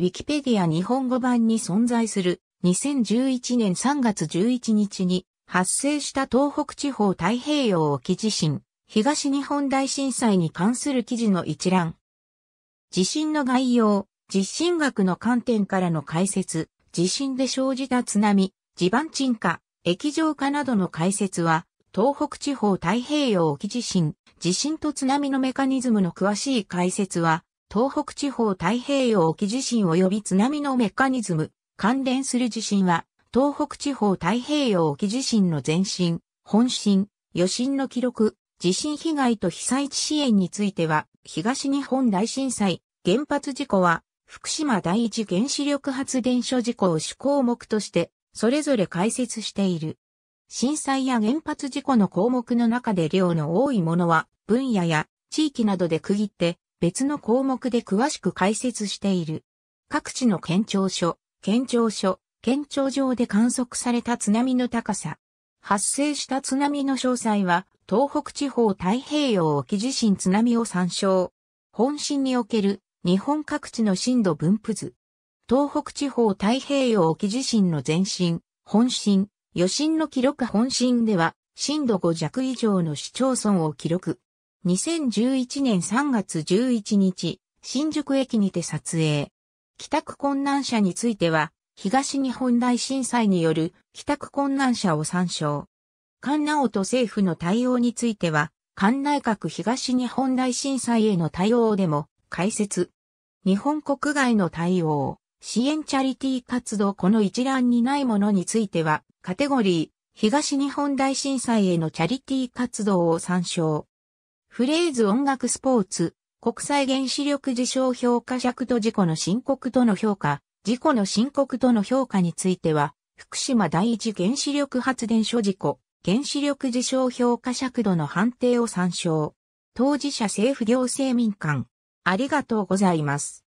ウィキペディア日本語版に存在する2011年3月11日に発生した東北地方太平洋沖地震、東日本大震災に関する記事の一覧。地震の概要、地震学の観点からの解説、地震で生じた津波、地盤沈下、液状化などの解説は、東北地方太平洋沖地震、地震と津波のメカニズムの詳しい解説は、東北地方太平洋沖地震及び津波のメカニズム、関連する地震は、東北地方太平洋沖地震の前震、本震、余震の記録、地震被害と被災地支援については、東日本大震災、原発事故は、福島第一原子力発電所事故を主項目として、それぞれ解説している。震災や原発事故の項目の中で量の多いものは、分野や地域などで区切って、別の項目で詳しく解説している。各地の県庁所、県庁所、県庁上で観測された津波の高さ。発生した津波の詳細は、東北地方太平洋沖地震津波を参照。本震における日本各地の震度分布図。東北地方太平洋沖地震の前震、本震、余震の記録本震では、震度5弱以上の市町村を記録。2011年3月11日、新宿駅にて撮影。帰宅困難者については、東日本大震災による帰宅困難者を参照。菅直人政府の対応については、菅内閣東日本大震災への対応でも解説。日本国外の対応、支援チャリティ活動この一覧にないものについては、カテゴリー、東日本大震災へのチャリティ活動を参照。フレーズ音楽スポーツ、国際原子力事象評価尺度事故の申告との評価、事故の申告との評価については、福島第一原子力発電所事故、原子力事象評価尺度の判定を参照。当事者政府行政民間。ありがとうございます。